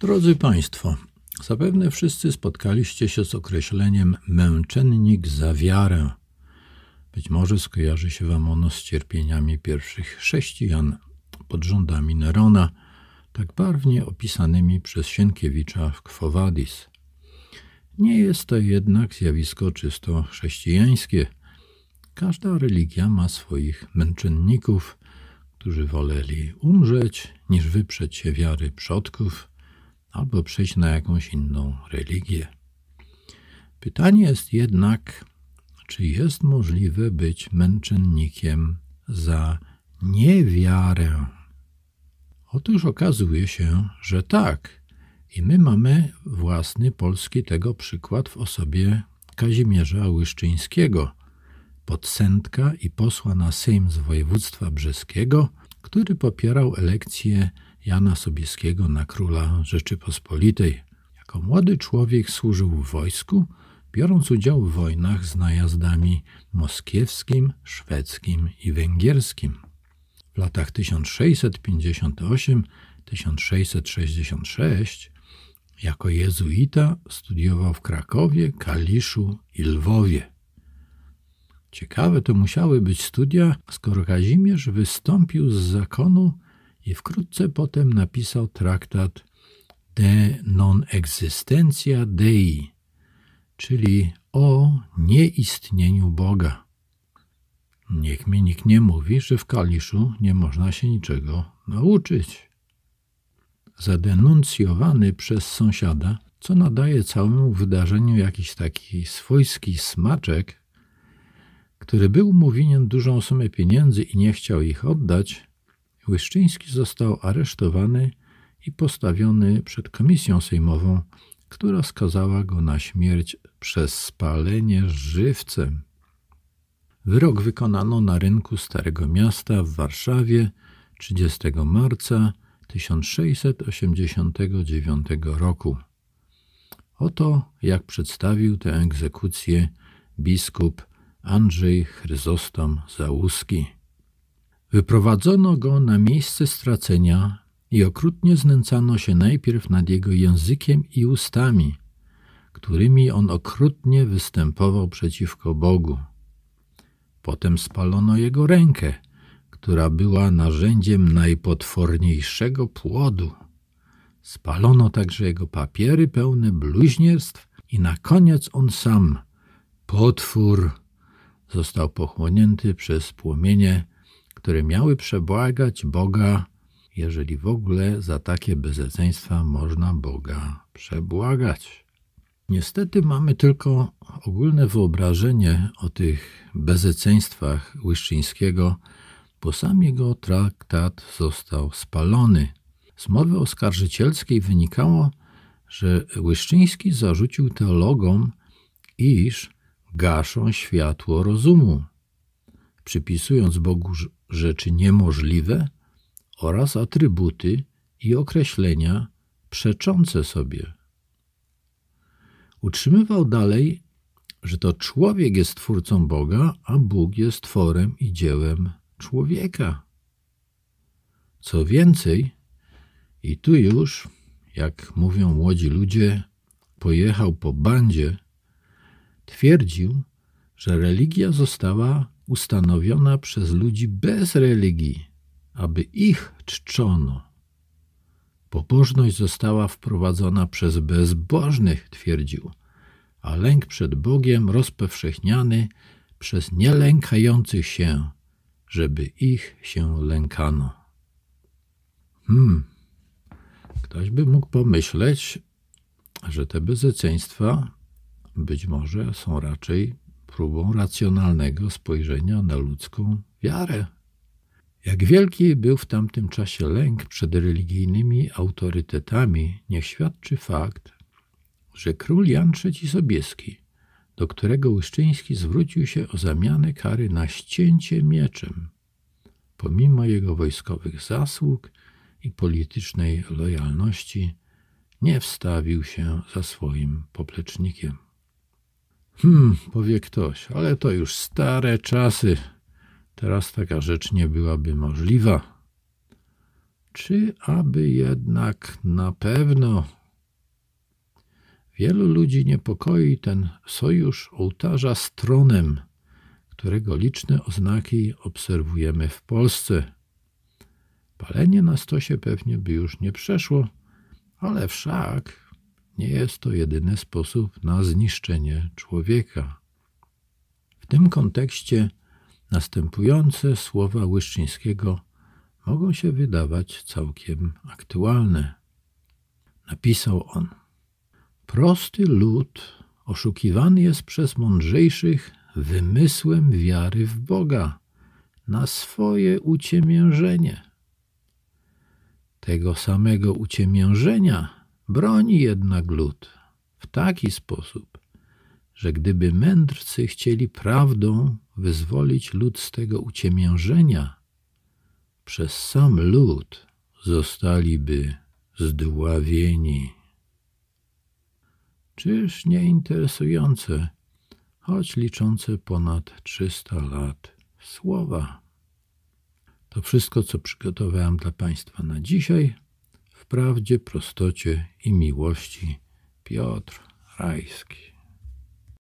Drodzy Państwo, zapewne wszyscy spotkaliście się z określeniem męczennik za wiarę. Być może skojarzy się Wam ono z cierpieniami pierwszych chrześcijan pod rządami Nerona, tak barwnie opisanymi przez Sienkiewicza w Quo Nie jest to jednak zjawisko czysto chrześcijańskie. Każda religia ma swoich męczenników, którzy woleli umrzeć niż wyprzeć się wiary przodków – albo przejść na jakąś inną religię. Pytanie jest jednak, czy jest możliwe być męczennikiem za niewiarę? Otóż okazuje się, że tak. I my mamy własny polski tego przykład w osobie Kazimierza Łyszczyńskiego, podsędka i posła na Sejm z województwa brzeskiego, który popierał elekcję Jana Sobieskiego na króla Rzeczypospolitej. Jako młody człowiek służył w wojsku, biorąc udział w wojnach z najazdami moskiewskim, szwedzkim i węgierskim. W latach 1658-1666 jako jezuita studiował w Krakowie, Kaliszu i Lwowie. Ciekawe to musiały być studia, skoro Kazimierz wystąpił z zakonu i wkrótce potem napisał traktat De non existentia Dei, czyli o nieistnieniu Boga. Niech mi nikt nie mówi, że w Kaliszu nie można się niczego nauczyć. Zadenuncjowany przez sąsiada, co nadaje całemu wydarzeniu jakiś taki swojski smaczek, który był mu winien dużą sumę pieniędzy i nie chciał ich oddać, Łyszczyński został aresztowany i postawiony przed komisją sejmową, która skazała go na śmierć przez spalenie żywcem. Wyrok wykonano na rynku Starego Miasta w Warszawie 30 marca 1689 roku. Oto jak przedstawił tę egzekucję biskup Andrzej Chryzostom Załuski. Wyprowadzono go na miejsce stracenia i okrutnie znęcano się najpierw nad jego językiem i ustami, którymi on okrutnie występował przeciwko Bogu. Potem spalono jego rękę, która była narzędziem najpotworniejszego płodu. Spalono także jego papiery pełne bluźnierstw i na koniec on sam, potwór, został pochłonięty przez płomienie które miały przebłagać Boga, jeżeli w ogóle za takie bezeceństwa można Boga przebłagać. Niestety mamy tylko ogólne wyobrażenie o tych bezeceństwach Łyszczyńskiego, bo sam jego traktat został spalony. Z mowy oskarżycielskiej wynikało, że Łyszczyński zarzucił teologom, iż gaszą światło rozumu, przypisując Bogu rzeczy niemożliwe oraz atrybuty i określenia przeczące sobie. Utrzymywał dalej, że to człowiek jest twórcą Boga, a Bóg jest tworem i dziełem człowieka. Co więcej, i tu już, jak mówią młodzi ludzie, pojechał po bandzie, twierdził, że religia została ustanowiona przez ludzi bez religii, aby ich czczono. Pobożność została wprowadzona przez bezbożnych, twierdził, a lęk przed Bogiem rozpowszechniany przez nielękających się, żeby ich się lękano. Hmm, ktoś by mógł pomyśleć, że te bezeceństwa być może są raczej próbą racjonalnego spojrzenia na ludzką wiarę. Jak wielki był w tamtym czasie lęk przed religijnymi autorytetami, niech świadczy fakt, że król Jan III Sobieski, do którego Łyszczyński zwrócił się o zamianę kary na ścięcie mieczem, pomimo jego wojskowych zasług i politycznej lojalności, nie wstawił się za swoim poplecznikiem. Hmm, powie ktoś, ale to już stare czasy. Teraz taka rzecz nie byłaby możliwa. Czy aby jednak na pewno? Wielu ludzi niepokoi ten sojusz ołtarza z tronem, którego liczne oznaki obserwujemy w Polsce. Palenie na stosie pewnie by już nie przeszło, ale wszak nie jest to jedyny sposób na zniszczenie człowieka. W tym kontekście następujące słowa Łyszczyńskiego mogą się wydawać całkiem aktualne. Napisał on: Prosty lud oszukiwany jest przez mądrzejszych wymysłem wiary w Boga na swoje uciemiężenie. Tego samego uciemiężenia Broni jednak lud w taki sposób, że gdyby mędrcy chcieli prawdą wyzwolić lud z tego uciemiężenia, przez sam lud zostaliby zdławieni. Czyż nie interesujące, choć liczące ponad 300 lat słowa. To wszystko, co przygotowałem dla Państwa na dzisiaj prawdzie, prostocie i miłości Piotr Rajski.